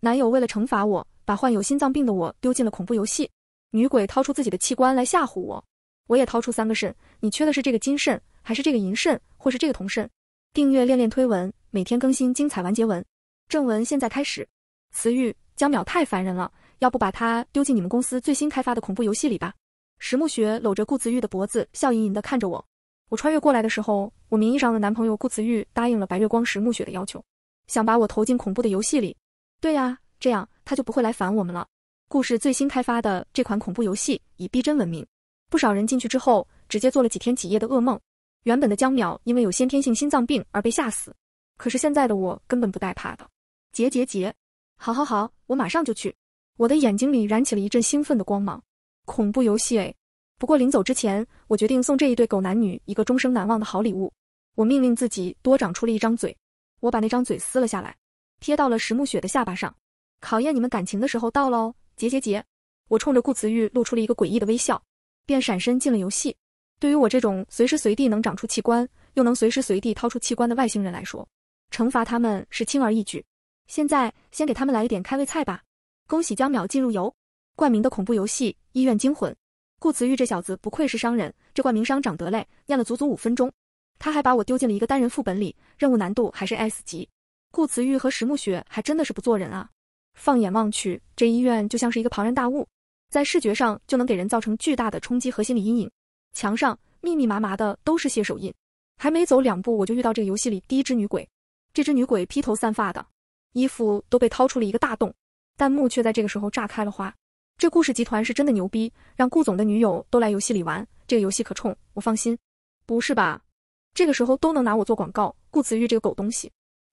男友为了惩罚我，把患有心脏病的我丢进了恐怖游戏。女鬼掏出自己的器官来吓唬我，我也掏出三个肾。你缺的是这个金肾，还是这个银肾，或是这个铜肾？订阅恋恋推文，每天更新精彩完结文。正文现在开始。慈玉，江淼太烦人了，要不把他丢进你们公司最新开发的恐怖游戏里吧？石木雪搂着顾慈玉的脖子，笑盈盈地看着我。我穿越过来的时候，我名义上的男朋友顾慈玉答应了白月光石木雪的要求，想把我投进恐怖的游戏里。对呀，这样他就不会来烦我们了。故事最新开发的这款恐怖游戏以逼真闻名，不少人进去之后直接做了几天几夜的噩梦。原本的江淼因为有先天性心脏病而被吓死，可是现在的我根本不带怕的。结结结，好，好，好，我马上就去。我的眼睛里燃起了一阵兴奋的光芒。恐怖游戏诶，不过临走之前，我决定送这一对狗男女一个终生难忘的好礼物。我命令自己多长出了一张嘴，我把那张嘴撕了下来。贴到了石暮雪的下巴上，考验你们感情的时候到喽！结结结！我冲着顾辞玉露出了一个诡异的微笑，便闪身进了游戏。对于我这种随时随地能长出器官，又能随时随地掏出器官的外星人来说，惩罚他们是轻而易举。现在先给他们来一点开胃菜吧！恭喜江淼进入游冠名的恐怖游戏《医院惊魂》。顾辞玉这小子不愧是商人，这冠名商长得累，念了足足五分钟。他还把我丢进了一个单人副本里，任务难度还是 S 级。顾慈玉和石木雪还真的是不做人啊！放眼望去，这医院就像是一个庞然大物，在视觉上就能给人造成巨大的冲击和心理阴影。墙上密密麻麻的都是血手印。还没走两步，我就遇到这个游戏里第一只女鬼。这只女鬼披头散发的，衣服都被掏出了一个大洞。弹幕却在这个时候炸开了花。这故事集团是真的牛逼，让顾总的女友都来游戏里玩。这个游戏可冲，我放心。不是吧？这个时候都能拿我做广告？顾辞玉这个狗东西！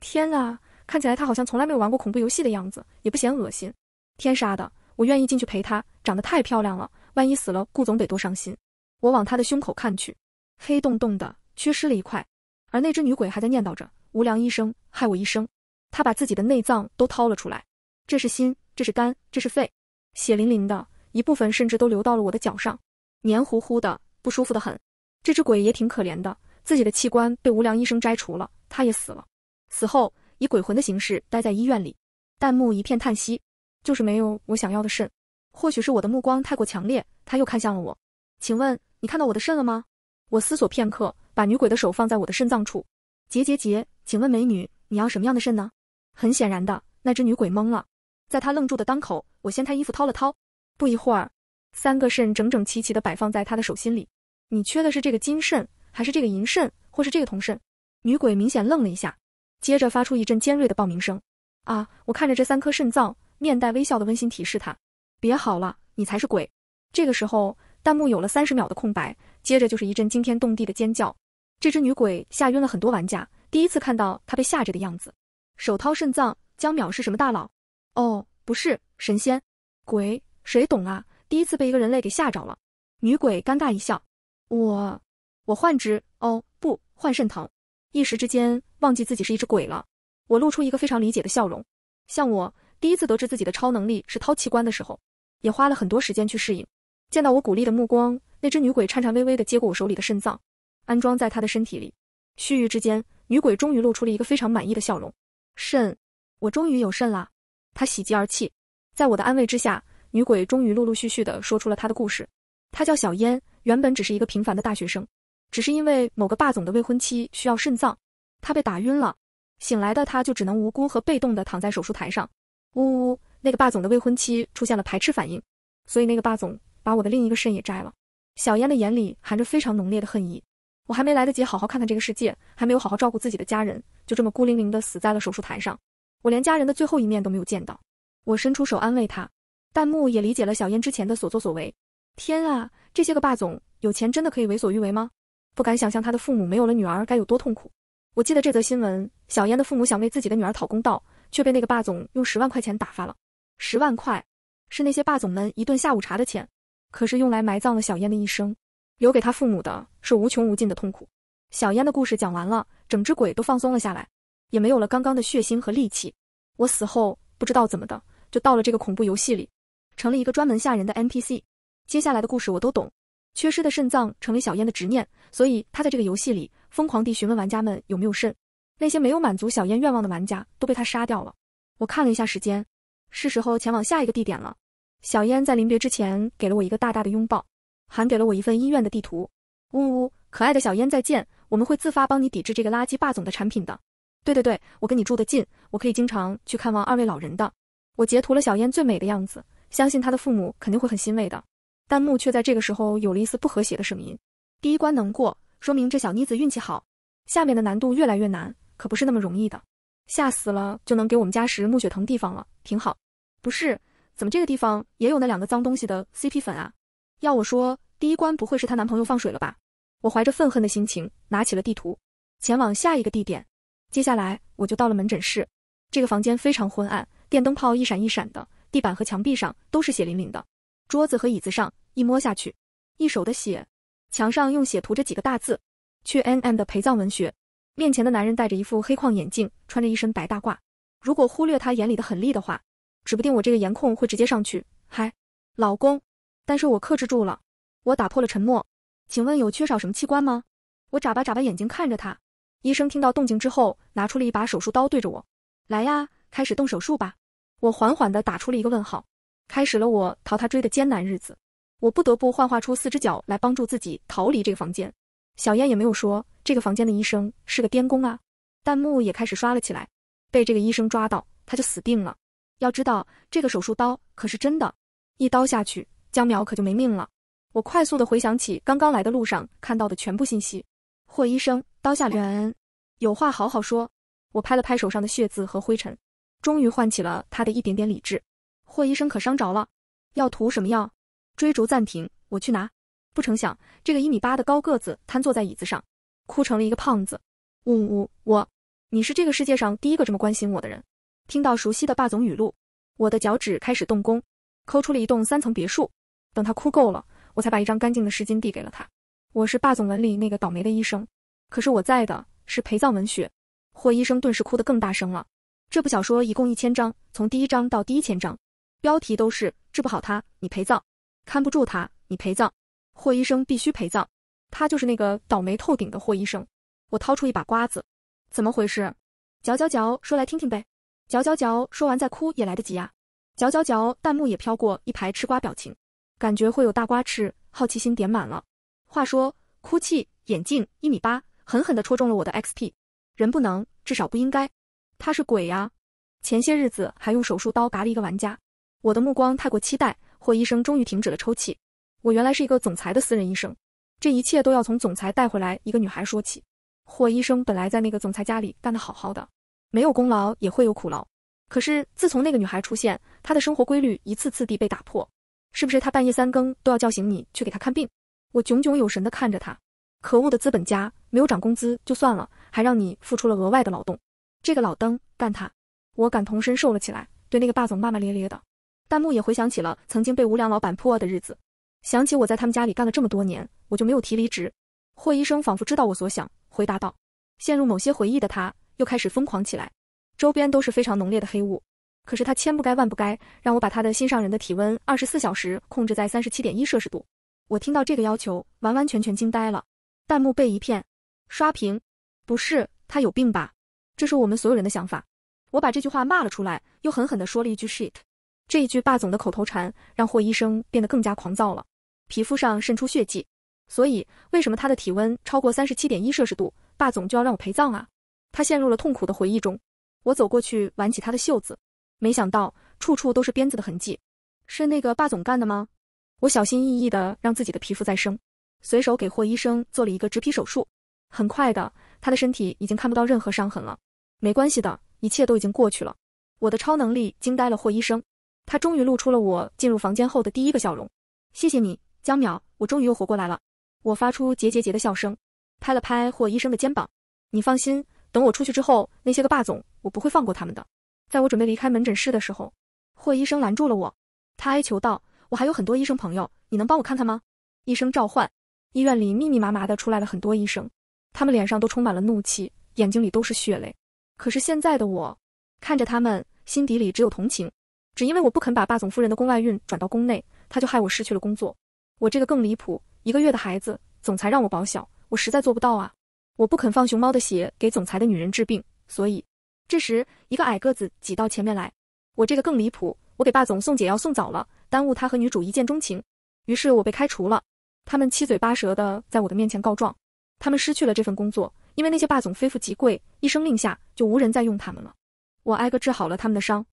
天啊，看起来他好像从来没有玩过恐怖游戏的样子，也不嫌恶心。天杀的，我愿意进去陪他。长得太漂亮了，万一死了，顾总得多伤心。我往他的胸口看去，黑洞洞的，缺失了一块。而那只女鬼还在念叨着：“无良医生，害我一生。”她把自己的内脏都掏了出来，这是心，这是肝，这是肺，血淋淋的，一部分甚至都流到了我的脚上，黏糊糊的，不舒服的很。这只鬼也挺可怜的，自己的器官被无良医生摘除了，他也死了。死后以鬼魂的形式待在医院里，弹幕一片叹息，就是没有我想要的肾。或许是我的目光太过强烈，他又看向了我。请问你看到我的肾了吗？我思索片刻，把女鬼的手放在我的肾脏处。结结结，请问美女，你要什么样的肾呢？很显然的，那只女鬼懵了。在他愣住的当口，我掀开衣服掏了掏。不一会儿，三个肾整整齐齐的摆放在他的手心里。你缺的是这个金肾，还是这个银肾，或是这个铜肾？女鬼明显愣了一下。接着发出一阵尖锐的爆鸣声，啊！我看着这三颗肾脏，面带微笑的温馨提示他：别好了，你才是鬼。这个时候，弹幕有了三十秒的空白，接着就是一阵惊天动地的尖叫。这只女鬼吓晕了很多玩家，第一次看到她被吓着的样子，手掏肾脏，江淼是什么大佬？哦，不是，神仙鬼，谁懂啊？第一次被一个人类给吓着了。女鬼尴尬一笑：我我换只，哦不，换肾疼。一时之间忘记自己是一只鬼了，我露出一个非常理解的笑容。像我第一次得知自己的超能力是掏器官的时候，也花了很多时间去适应。见到我鼓励的目光，那只女鬼颤颤巍巍的接过我手里的肾脏，安装在她的身体里。须臾之间，女鬼终于露出了一个非常满意的笑容。肾，我终于有肾了！她喜极而泣。在我的安慰之下，女鬼终于陆陆续续的说出了她的故事。她叫小烟，原本只是一个平凡的大学生。只是因为某个霸总的未婚妻需要肾脏，他被打晕了，醒来的他就只能无辜和被动的躺在手术台上。呜呜，那个霸总的未婚妻出现了排斥反应，所以那个霸总把我的另一个肾也摘了。小燕的眼里含着非常浓烈的恨意，我还没来得及好好看看这个世界，还没有好好照顾自己的家人，就这么孤零零的死在了手术台上，我连家人的最后一面都没有见到。我伸出手安慰他，弹幕也理解了小燕之前的所作所为。天啊，这些个霸总有钱真的可以为所欲为吗？不敢想象他的父母没有了女儿该有多痛苦。我记得这则新闻，小燕的父母想为自己的女儿讨公道，却被那个霸总用十万块钱打发了。十万块是那些霸总们一顿下午茶的钱，可是用来埋葬了小燕的一生，留给他父母的是无穷无尽的痛苦。小燕的故事讲完了，整只鬼都放松了下来，也没有了刚刚的血腥和戾气。我死后不知道怎么的就到了这个恐怖游戏里，成了一个专门吓人的 NPC。接下来的故事我都懂。缺失的肾脏成为小燕的执念，所以她在这个游戏里疯狂地询问玩家们有没有肾。那些没有满足小燕愿望的玩家都被他杀掉了。我看了一下时间，是时候前往下一个地点了。小燕在临别之前给了我一个大大的拥抱，还给了我一份医院的地图。呜呜，可爱的小燕再见！我们会自发帮你抵制这个垃圾霸总的产品的。对对对，我跟你住得近，我可以经常去看望二位老人的。我截图了小燕最美的样子，相信她的父母肯定会很欣慰的。弹幕却在这个时候有了一丝不和谐的声音。第一关能过，说明这小妮子运气好。下面的难度越来越难，可不是那么容易的。吓死了，就能给我们家时暮雪腾地方了，挺好。不是，怎么这个地方也有那两个脏东西的 CP 粉啊？要我说，第一关不会是她男朋友放水了吧？我怀着愤恨的心情拿起了地图，前往下一个地点。接下来我就到了门诊室。这个房间非常昏暗，电灯泡一闪一闪的，地板和墙壁上都是血淋淋的。桌子和椅子上一摸下去，一手的血。墙上用血涂着几个大字：去 N M 的陪葬文学。面前的男人戴着一副黑框眼镜，穿着一身白大褂。如果忽略他眼里的狠戾的话，指不定我这个颜控会直接上去嗨老公。但是我克制住了。我打破了沉默，请问有缺少什么器官吗？我眨巴眨巴眼睛看着他。医生听到动静之后，拿出了一把手术刀对着我。来呀，开始动手术吧。我缓缓地打出了一个问号。开始了我逃他追的艰难日子，我不得不幻化出四只脚来帮助自己逃离这个房间。小燕也没有说这个房间的医生是个癫公啊，弹幕也开始刷了起来。被这个医生抓到，他就死定了。要知道这个手术刀可是真的，一刀下去，江淼可就没命了。我快速的回想起刚刚来的路上看到的全部信息。霍医生，刀下人，有话好好说。我拍了拍手上的血渍和灰尘，终于唤起了他的一点点理智。霍医生可伤着了，要涂什么药？追逐暂停，我去拿。不成想，这个一米八的高个子瘫坐在椅子上，哭成了一个胖子。呜呜，我，你是这个世界上第一个这么关心我的人。听到熟悉的霸总语录，我的脚趾开始动工，抠出了一栋三层别墅。等他哭够了，我才把一张干净的湿巾递给了他。我是霸总文里那个倒霉的医生，可是我在的是陪葬文学。霍医生顿时哭得更大声了。这部小说一共一千章，从第一章到第一千章。标题都是治不好他你陪葬，看不住他你陪葬，霍医生必须陪葬，他就是那个倒霉透顶的霍医生。我掏出一把瓜子，怎么回事？嚼嚼嚼，说来听听呗。嚼嚼嚼，说完再哭也来得及啊。嚼嚼嚼，弹幕也飘过一排吃瓜表情，感觉会有大瓜吃，好奇心点满了。话说，哭泣眼镜一米八，狠狠地戳中了我的 xp。人不能，至少不应该。他是鬼呀！前些日子还用手术刀嘎了一个玩家。我的目光太过期待，霍医生终于停止了抽泣。我原来是一个总裁的私人医生，这一切都要从总裁带回来一个女孩说起。霍医生本来在那个总裁家里干得好好的，没有功劳也会有苦劳。可是自从那个女孩出现，他的生活规律一次次地被打破。是不是他半夜三更都要叫醒你去给他看病？我炯炯有神地看着他，可恶的资本家，没有涨工资就算了，还让你付出了额外的劳动。这个老登，干他！我感同身受了起来，对那个霸总骂骂咧咧的。弹幕也回想起了曾经被无良老板破的日子，想起我在他们家里干了这么多年，我就没有提离职。霍医生仿佛知道我所想，回答道：“陷入某些回忆的他，又开始疯狂起来。周边都是非常浓烈的黑雾，可是他千不该万不该，让我把他的心上人的体温二十四小时控制在三十七点一摄氏度。”我听到这个要求，完完全全惊呆了。弹幕被一片刷屏，不是他有病吧？这是我们所有人的想法。我把这句话骂了出来，又狠狠地说了一句 shit。这一句霸总的口头禅，让霍医生变得更加狂躁了。皮肤上渗出血迹，所以为什么他的体温超过三十七点一摄氏度，霸总就要让我陪葬啊？他陷入了痛苦的回忆中。我走过去挽起他的袖子，没想到处处都是鞭子的痕迹，是那个霸总干的吗？我小心翼翼的让自己的皮肤再生，随手给霍医生做了一个植皮手术。很快的，他的身体已经看不到任何伤痕了。没关系的，一切都已经过去了。我的超能力惊呆了霍医生。他终于露出了我进入房间后的第一个笑容。谢谢你，江淼，我终于又活过来了。我发出桀桀桀的笑声，拍了拍霍医生的肩膀。你放心，等我出去之后，那些个霸总，我不会放过他们的。在我准备离开门诊室的时候，霍医生拦住了我，他哀求道：“我还有很多医生朋友，你能帮我看看吗？”一声召唤，医院里密密麻麻的出来了很多医生，他们脸上都充满了怒气，眼睛里都是血泪。可是现在的我，看着他们，心底里只有同情。只因为我不肯把霸总夫人的宫外孕转到宫内，他就害我失去了工作。我这个更离谱，一个月的孩子，总裁让我保小，我实在做不到啊！我不肯放熊猫的血给总裁的女人治病，所以这时一个矮个子挤到前面来。我这个更离谱，我给霸总送解药送早了，耽误他和女主一见钟情，于是我被开除了。他们七嘴八舌的在我的面前告状，他们失去了这份工作，因为那些霸总非富即贵，一声令下就无人再用他们了。我挨个治好了他们的伤。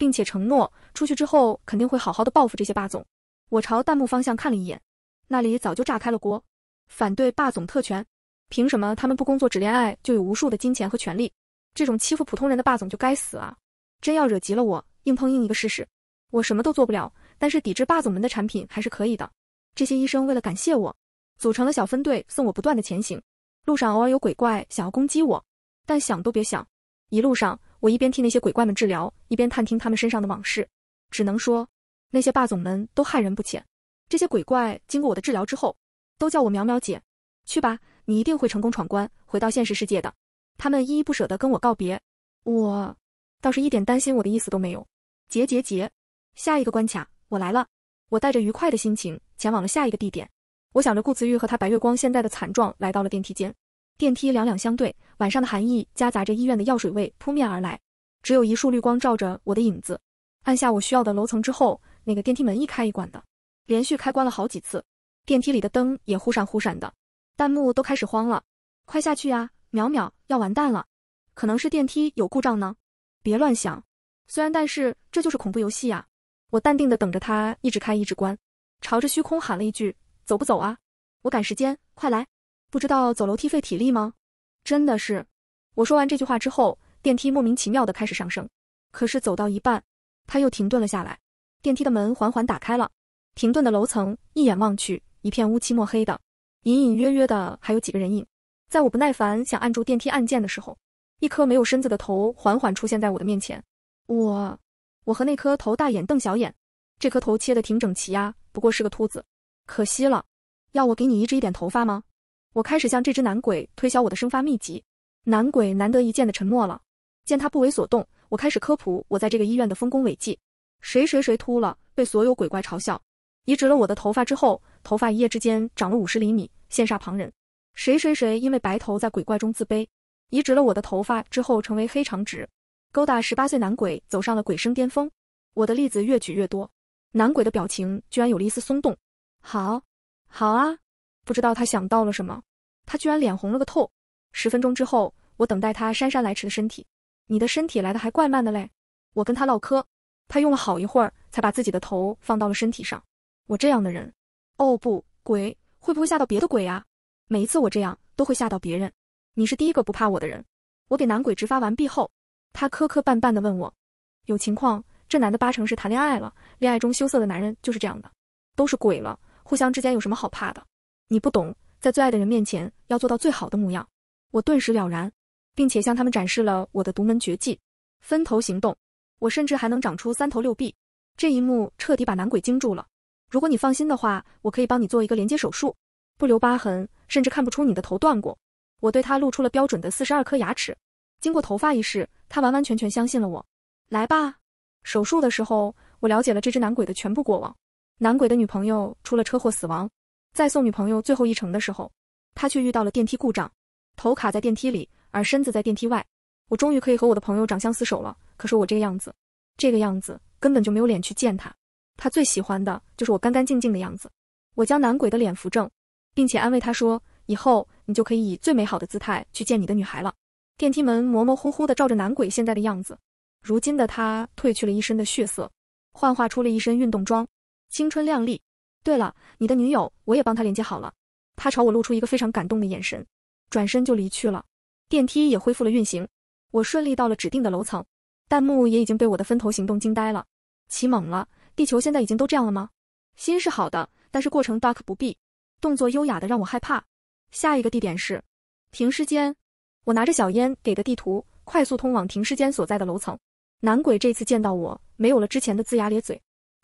并且承诺出去之后肯定会好好的报复这些霸总。我朝弹幕方向看了一眼，那里早就炸开了锅，反对霸总特权。凭什么他们不工作只恋爱就有无数的金钱和权利？这种欺负普通人的霸总就该死啊！真要惹急了我，硬碰硬一个试试。我什么都做不了，但是抵制霸总们的产品还是可以的。这些医生为了感谢我，组成了小分队送我不断的前行。路上偶尔有鬼怪想要攻击我，但想都别想。一路上。我一边替那些鬼怪们治疗，一边探听他们身上的往事，只能说那些霸总们都害人不浅。这些鬼怪经过我的治疗之后，都叫我苗苗姐。去吧，你一定会成功闯关，回到现实世界的。他们依依不舍地跟我告别，我倒是一点担心我的意思都没有。结结结，下一个关卡我来了。我带着愉快的心情前往了下一个地点。我想着顾子玉和他白月光现在的惨状，来到了电梯间。电梯两两相对，晚上的寒意夹杂着医院的药水味扑面而来，只有一束绿光照着我的影子。按下我需要的楼层之后，那个电梯门一开一关的，连续开关了好几次，电梯里的灯也忽闪忽闪的，弹幕都开始慌了，快下去啊，淼淼要完蛋了，可能是电梯有故障呢，别乱想。虽然但是这就是恐怖游戏啊，我淡定的等着它一直开一直关，朝着虚空喊了一句：“走不走啊？我赶时间，快来。”不知道走楼梯费体力吗？真的是！我说完这句话之后，电梯莫名其妙的开始上升，可是走到一半，他又停顿了下来。电梯的门缓缓打开了，停顿的楼层一眼望去一片乌漆墨黑的，隐隐约约的还有几个人影。在我不耐烦想按住电梯按键的时候，一颗没有身子的头缓缓出现在我的面前。我，我和那颗头大眼瞪小眼。这颗头切的挺整齐呀，不过是个秃子，可惜了。要我给你移植一点头发吗？我开始向这只男鬼推销我的生发秘籍，男鬼难得一见的沉默了。见他不为所动，我开始科普我在这个医院的丰功伟绩：谁谁谁秃了，被所有鬼怪嘲笑；移植了我的头发之后，头发一夜之间长了五十厘米，羡煞旁人；谁谁谁因为白头在鬼怪中自卑，移植了我的头发之后成为黑长直，勾搭十八岁男鬼，走上了鬼生巅峰。我的例子越举越多，男鬼的表情居然有了一丝松动。好，好啊。不知道他想到了什么，他居然脸红了个透。十分钟之后，我等待他姗姗来迟的身体。你的身体来的还怪慢的嘞。我跟他唠嗑，他用了好一会儿才把自己的头放到了身体上。我这样的人，哦不，鬼会不会吓到别的鬼啊？每一次我这样都会吓到别人。你是第一个不怕我的人。我给男鬼直发完毕后，他磕磕绊绊的问我，有情况，这男的八成是谈恋爱了。恋爱中羞涩的男人就是这样的。都是鬼了，互相之间有什么好怕的？你不懂，在最爱的人面前要做到最好的模样。我顿时了然，并且向他们展示了我的独门绝技——分头行动。我甚至还能长出三头六臂。这一幕彻底把男鬼惊住了。如果你放心的话，我可以帮你做一个连接手术，不留疤痕，甚至看不出你的头断过。我对他露出了标准的四十二颗牙齿。经过头发一事，他完完全全相信了我。来吧，手术的时候，我了解了这只男鬼的全部过往。男鬼的女朋友出了车祸死亡。在送女朋友最后一程的时候，他却遇到了电梯故障，头卡在电梯里，而身子在电梯外。我终于可以和我的朋友长相厮守了，可是我这个样子，这个样子根本就没有脸去见他。他最喜欢的就是我干干净净的样子。我将男鬼的脸扶正，并且安慰他说：“以后你就可以以最美好的姿态去见你的女孩了。”电梯门模模糊糊的照着男鬼现在的样子。如今的他褪去了一身的血色，幻化出了一身运动装，青春靓丽。对了，你的女友我也帮她连接好了。她朝我露出一个非常感动的眼神，转身就离去了。电梯也恢复了运行，我顺利到了指定的楼层。弹幕也已经被我的分头行动惊呆了，起猛了！地球现在已经都这样了吗？心是好的，但是过程大可不必。动作优雅的让我害怕。下一个地点是停尸间。我拿着小烟给的地图，快速通往停尸间所在的楼层。男鬼这次见到我没有了之前的龇牙咧嘴。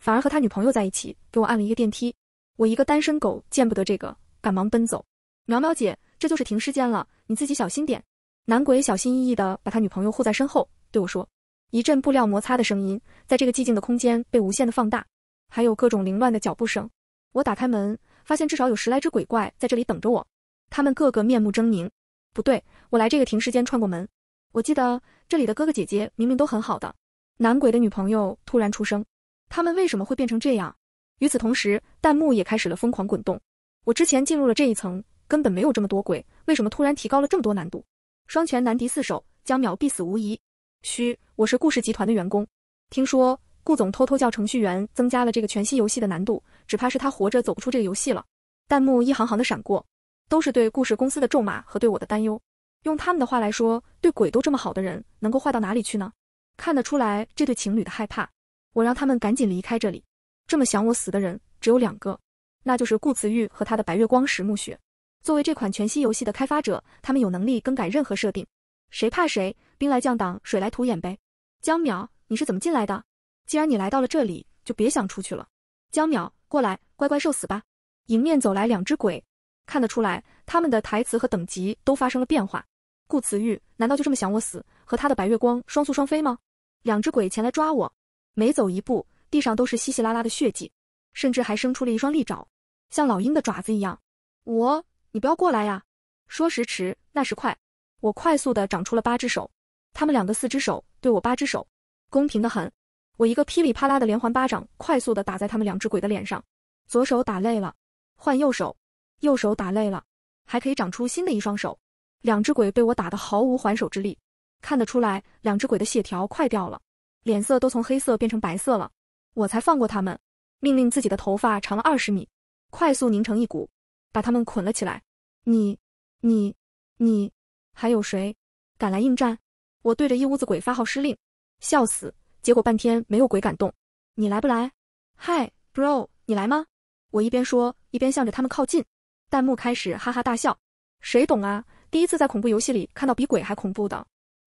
反而和他女朋友在一起，给我按了一个电梯。我一个单身狗见不得这个，赶忙奔走。苗苗姐，这就是停尸间了，你自己小心点。男鬼小心翼翼的把他女朋友护在身后，对我说。一阵布料摩擦的声音在这个寂静的空间被无限的放大，还有各种凌乱的脚步声。我打开门，发现至少有十来只鬼怪在这里等着我。他们个个面目狰狞。不对，我来这个停尸间串过门，我记得这里的哥哥姐姐明明都很好的。男鬼的女朋友突然出声。他们为什么会变成这样？与此同时，弹幕也开始了疯狂滚动。我之前进入了这一层，根本没有这么多鬼，为什么突然提高了这么多难度？双拳难敌四手，江淼必死无疑。嘘，我是顾氏集团的员工，听说顾总偷偷叫程序员增加了这个全息游戏的难度，只怕是他活着走不出这个游戏了。弹幕一行行的闪过，都是对顾氏公司的咒骂和对我的担忧。用他们的话来说，对鬼都这么好的人，能够坏到哪里去呢？看得出来，这对情侣的害怕。我让他们赶紧离开这里。这么想我死的人只有两个，那就是顾慈玉和他的白月光石暮雪。作为这款全息游戏的开发者，他们有能力更改任何设定。谁怕谁？兵来将挡，水来土掩呗。江淼，你是怎么进来的？既然你来到了这里，就别想出去了。江淼，过来，乖乖受死吧。迎面走来两只鬼，看得出来他们的台词和等级都发生了变化。顾慈玉，难道就这么想我死，和他的白月光双宿双飞吗？两只鬼前来抓我。每走一步，地上都是稀稀拉拉的血迹，甚至还生出了一双利爪，像老鹰的爪子一样。我，你不要过来呀！说时迟，那时快，我快速的长出了八只手。他们两个四只手，对我八只手，公平的很。我一个噼里啪啦的连环巴掌，快速的打在他们两只鬼的脸上。左手打累了，换右手；右手打累了，还可以长出新的一双手。两只鬼被我打得毫无还手之力，看得出来，两只鬼的血条快掉了。脸色都从黑色变成白色了，我才放过他们。命令自己的头发长了二十米，快速拧成一股，把他们捆了起来。你、你、你，还有谁敢来应战？我对着一屋子鬼发号施令，笑死！结果半天没有鬼敢动。你来不来？嗨，bro，你来吗？我一边说一边向着他们靠近。弹幕开始哈哈大笑，谁懂啊？第一次在恐怖游戏里看到比鬼还恐怖的。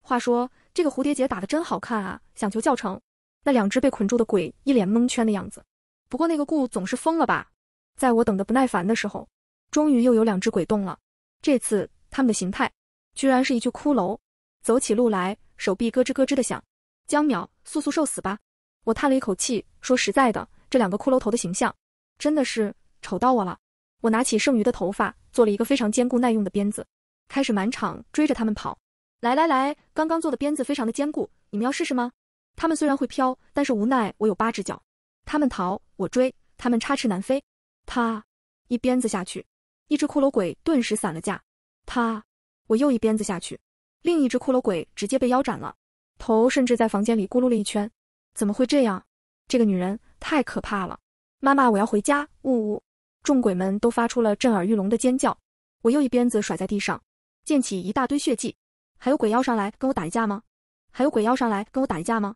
话说这个蝴蝶结打得真好看啊！想求教程。那两只被捆住的鬼一脸蒙圈的样子。不过那个顾总是疯了吧？在我等得不耐烦的时候，终于又有两只鬼动了。这次他们的形态居然是一具骷髅，走起路来手臂咯吱咯吱的响。江淼，速速受死吧！我叹了一口气，说实在的，这两个骷髅头的形象真的是丑到我了。我拿起剩余的头发做了一个非常坚固耐用的鞭子，开始满场追着他们跑。来来来，刚刚做的鞭子非常的坚固，你们要试试吗？他们虽然会飘，但是无奈我有八只脚，他们逃我追，他们插翅难飞。啪，一鞭子下去，一只骷髅鬼顿时散了架。啪，我又一鞭子下去，另一只骷髅鬼直接被腰斩了，头甚至在房间里咕噜了一圈。怎么会这样？这个女人太可怕了！妈妈，我要回家！呜呜！众鬼们都发出了震耳欲聋的尖叫。我又一鞭子甩在地上，溅起一大堆血迹。还有鬼要上来跟我打一架吗？还有鬼要上来跟我打一架吗？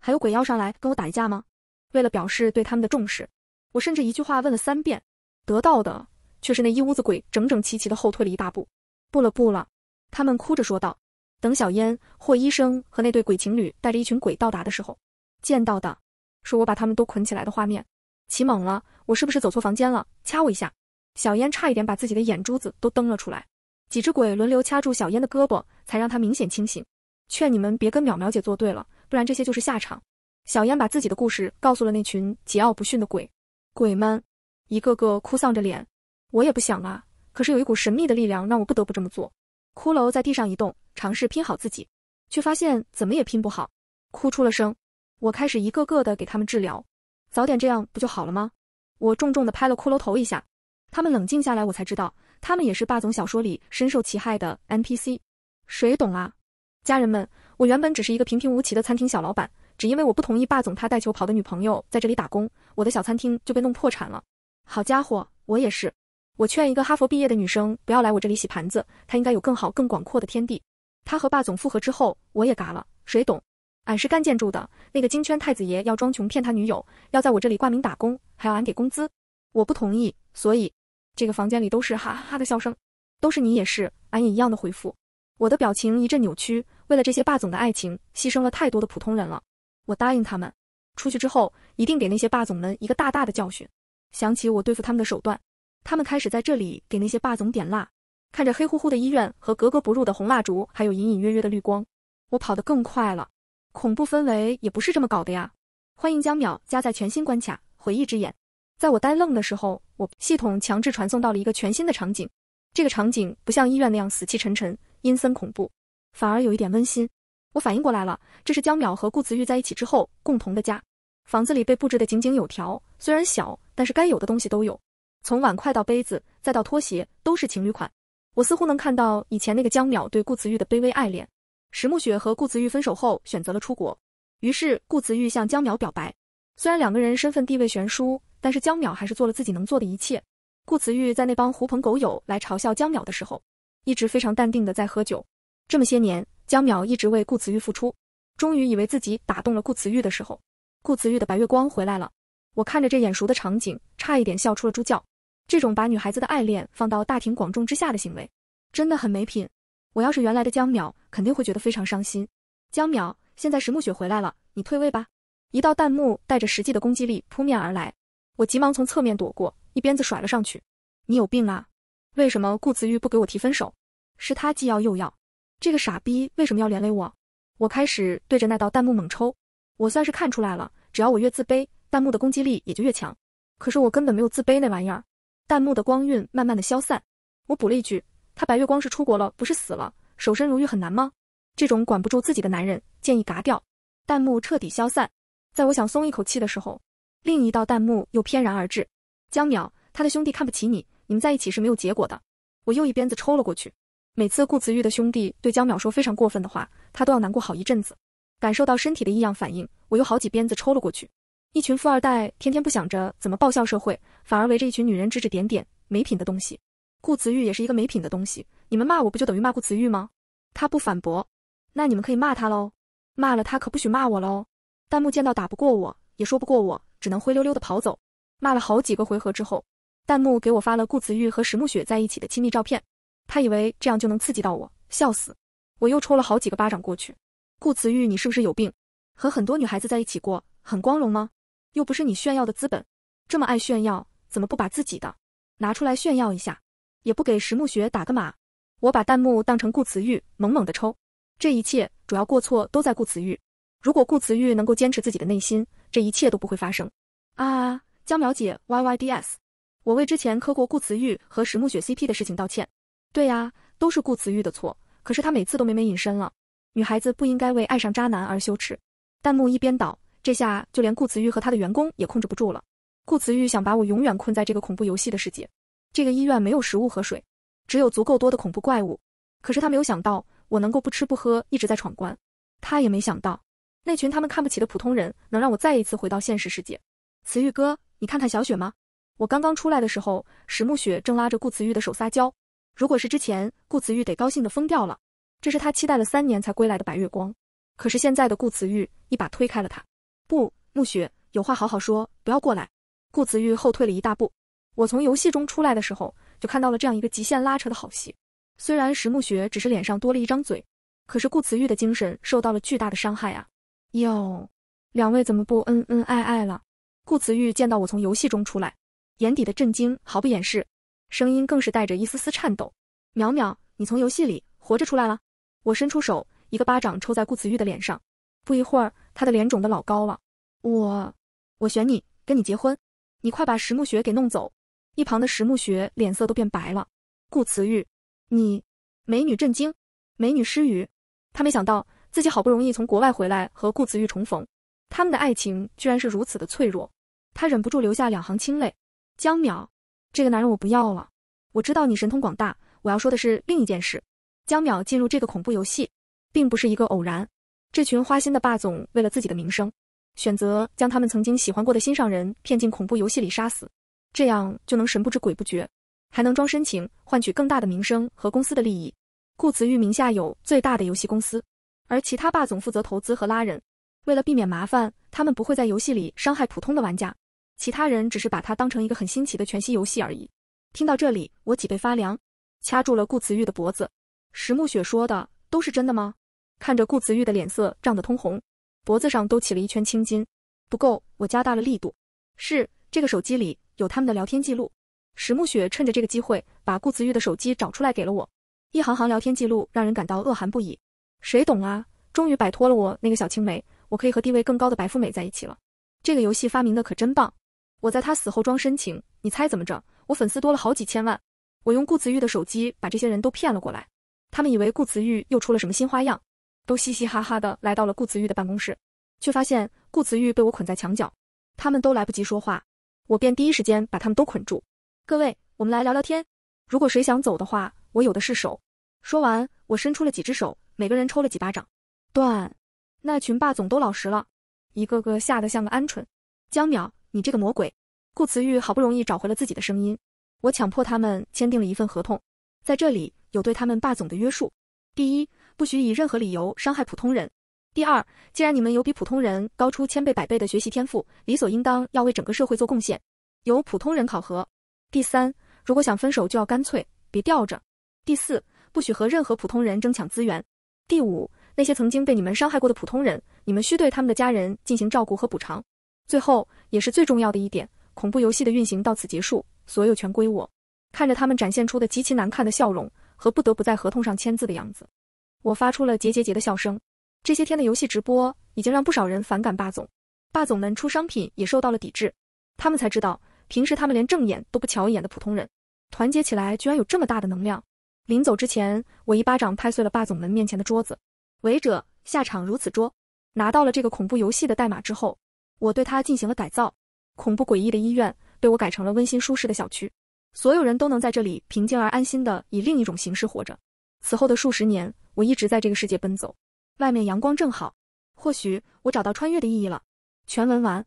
还有鬼要上来跟我打一架吗？为了表示对他们的重视，我甚至一句话问了三遍，得到的却是那一屋子鬼整整齐齐的后退了一大步。不了不了，他们哭着说道。等小烟、霍医生和那对鬼情侣带着一群鬼到达的时候，见到的是我把他们都捆起来的画面，起猛了，我是不是走错房间了？掐我一下！小烟差一点把自己的眼珠子都瞪了出来。几只鬼轮流掐住小烟的胳膊，才让她明显清醒。劝你们别跟淼淼姐作对了，不然这些就是下场。小烟把自己的故事告诉了那群桀骜不驯的鬼，鬼们一个个哭丧着脸。我也不想啊，可是有一股神秘的力量让我不得不这么做。骷髅在地上移动，尝试拼好自己，却发现怎么也拼不好，哭出了声。我开始一个个的给他们治疗，早点这样不就好了吗？我重重的拍了骷髅头一下，他们冷静下来，我才知道。他们也是霸总小说里深受其害的 NPC，谁懂啊？家人们，我原本只是一个平平无奇的餐厅小老板，只因为我不同意霸总他带球跑的女朋友在这里打工，我的小餐厅就被弄破产了。好家伙，我也是。我劝一个哈佛毕业的女生不要来我这里洗盘子，她应该有更好更广阔的天地。她和霸总复合之后，我也嘎了，谁懂？俺是干建筑的，那个金圈太子爷要装穷骗他女友，要在我这里挂名打工，还要俺给工资，我不同意，所以。这个房间里都是哈哈哈的笑声，都是你也是，俺也一样的回复。我的表情一阵扭曲，为了这些霸总的爱情，牺牲了太多的普通人了。我答应他们，出去之后一定给那些霸总们一个大大的教训。想起我对付他们的手段，他们开始在这里给那些霸总点蜡，看着黑乎乎的医院和格格不入的红蜡烛，还有隐隐约约的绿光，我跑得更快了。恐怖氛围也不是这么搞的呀！欢迎将淼加在全新关卡回忆之眼。在我呆愣的时候，我系统强制传送到了一个全新的场景。这个场景不像医院那样死气沉沉、阴森恐怖，反而有一点温馨。我反应过来了，这是江淼和顾慈玉在一起之后共同的家。房子里被布置的井井有条，虽然小，但是该有的东西都有。从碗筷到杯子，再到拖鞋，都是情侣款。我似乎能看到以前那个江淼对顾慈玉的卑微爱恋。石暮雪和顾慈玉分手后，选择了出国，于是顾慈玉向江淼表白。虽然两个人身份地位悬殊。但是江淼还是做了自己能做的一切。顾辞玉在那帮狐朋狗友来嘲笑江淼的时候，一直非常淡定的在喝酒。这么些年，江淼一直为顾辞玉付出。终于以为自己打动了顾辞玉的时候，顾辞玉的白月光回来了。我看着这眼熟的场景，差一点笑出了猪叫。这种把女孩子的爱恋放到大庭广众之下的行为，真的很没品。我要是原来的江淼，肯定会觉得非常伤心。江淼，现在石慕雪回来了，你退位吧。一道弹幕带着实际的攻击力扑面而来。我急忙从侧面躲过，一鞭子甩了上去。你有病啊！为什么顾子玉不给我提分手？是他既要又要，这个傻逼为什么要连累我？我开始对着那道弹幕猛抽。我算是看出来了，只要我越自卑，弹幕的攻击力也就越强。可是我根本没有自卑那玩意儿。弹幕的光晕慢慢的消散。我补了一句：他白月光是出国了，不是死了。守身如玉很难吗？这种管不住自己的男人，建议嘎掉。弹幕彻底消散。在我想松一口气的时候。另一道弹幕又翩然而至，江淼，他的兄弟看不起你，你们在一起是没有结果的。我又一鞭子抽了过去。每次顾慈玉的兄弟对江淼说非常过分的话，他都要难过好一阵子。感受到身体的异样反应，我又好几鞭子抽了过去。一群富二代天天不想着怎么报效社会，反而围着一群女人指指点点，没品的东西。顾慈玉也是一个没品的东西，你们骂我不就等于骂顾慈玉吗？他不反驳，那你们可以骂他喽，骂了他可不许骂我喽。弹幕见到打不过我也说不过我。只能灰溜溜的跑走，骂了好几个回合之后，弹幕给我发了顾辞玉和石木雪在一起的亲密照片。他以为这样就能刺激到我，笑死！我又抽了好几个巴掌过去。顾辞玉，你是不是有病？和很多女孩子在一起过，很光荣吗？又不是你炫耀的资本，这么爱炫耀，怎么不把自己的拿出来炫耀一下？也不给石木雪打个码。我把弹幕当成顾辞玉，猛猛的抽。这一切主要过错都在顾辞玉。如果顾辞玉能够坚持自己的内心。这一切都不会发生啊！江淼姐，yyds！我为之前磕过顾慈玉和石木雪 CP 的事情道歉。对呀，都是顾慈玉的错。可是他每次都美美隐身了。女孩子不应该为爱上渣男而羞耻。弹幕一边倒，这下就连顾慈玉和他的员工也控制不住了。顾慈玉想把我永远困在这个恐怖游戏的世界。这个医院没有食物和水，只有足够多的恐怖怪物。可是他没有想到，我能够不吃不喝一直在闯关。他也没想到。那群他们看不起的普通人，能让我再一次回到现实世界。慈玉哥，你看看小雪吗？我刚刚出来的时候，石慕雪正拉着顾慈玉的手撒娇。如果是之前，顾慈玉得高兴的疯掉了，这是他期待了三年才归来的白月光。可是现在的顾慈玉一把推开了他，不，慕雪有话好好说，不要过来。顾慈玉后退了一大步。我从游戏中出来的时候，就看到了这样一个极限拉扯的好戏。虽然石慕雪只是脸上多了一张嘴，可是顾慈玉的精神受到了巨大的伤害啊。哟，两位怎么不恩恩爱爱了？顾慈玉见到我从游戏中出来，眼底的震惊毫不掩饰，声音更是带着一丝丝颤抖。淼淼，你从游戏里活着出来了？我伸出手，一个巴掌抽在顾慈玉的脸上，不一会儿，他的脸肿的老高了。我，我选你，跟你结婚，你快把石木雪给弄走。一旁的石木雪脸色都变白了。顾慈玉，你，美女震惊，美女失语。他没想到。自己好不容易从国外回来和顾辞玉重逢，他们的爱情居然是如此的脆弱，他忍不住流下两行清泪。江淼，这个男人我不要了。我知道你神通广大，我要说的是另一件事。江淼进入这个恐怖游戏，并不是一个偶然。这群花心的霸总为了自己的名声，选择将他们曾经喜欢过的心上人骗进恐怖游戏里杀死，这样就能神不知鬼不觉，还能装深情，换取更大的名声和公司的利益。顾辞玉名下有最大的游戏公司。而其他霸总负责投资和拉人，为了避免麻烦，他们不会在游戏里伤害普通的玩家。其他人只是把它当成一个很新奇的全息游戏而已。听到这里，我脊背发凉，掐住了顾慈玉的脖子。石慕雪说的都是真的吗？看着顾慈玉的脸色涨得通红，脖子上都起了一圈青筋。不够，我加大了力度。是这个手机里有他们的聊天记录。石慕雪趁着这个机会把顾慈玉的手机找出来给了我，一行行聊天记录让人感到恶寒不已。谁懂啊！终于摆脱了我那个小青梅，我可以和地位更高的白富美在一起了。这个游戏发明的可真棒！我在他死后装深情，你猜怎么着？我粉丝多了好几千万。我用顾辞玉的手机把这些人都骗了过来，他们以为顾辞玉又出了什么新花样，都嘻嘻哈哈的来到了顾辞玉的办公室，却发现顾辞玉被我捆在墙角。他们都来不及说话，我便第一时间把他们都捆住。各位，我们来聊聊天。如果谁想走的话，我有的是手。说完，我伸出了几只手。每个人抽了几巴掌，断那群霸总都老实了，一个个吓得像个鹌鹑。江淼，你这个魔鬼！顾慈玉好不容易找回了自己的声音，我强迫他们签订了一份合同，在这里有对他们霸总的约束：第一，不许以任何理由伤害普通人；第二，既然你们有比普通人高出千倍百倍的学习天赋，理所应当要为整个社会做贡献，由普通人考核；第三，如果想分手就要干脆，别吊着；第四，不许和任何普通人争抢资源。第五，那些曾经被你们伤害过的普通人，你们需对他们的家人进行照顾和补偿。最后，也是最重要的一点，恐怖游戏的运行到此结束，所有权归我。看着他们展现出的极其难看的笑容和不得不在合同上签字的样子，我发出了桀桀桀的笑声。这些天的游戏直播已经让不少人反感霸总，霸总们出商品也受到了抵制。他们才知道，平时他们连正眼都不瞧一眼的普通人，团结起来居然有这么大的能量。临走之前，我一巴掌拍碎了霸总们面前的桌子。违者下场如此拙。拿到了这个恐怖游戏的代码之后，我对他进行了改造。恐怖诡异的医院被我改成了温馨舒适的小区，所有人都能在这里平静而安心的以另一种形式活着。此后的数十年，我一直在这个世界奔走。外面阳光正好，或许我找到穿越的意义了。全文完。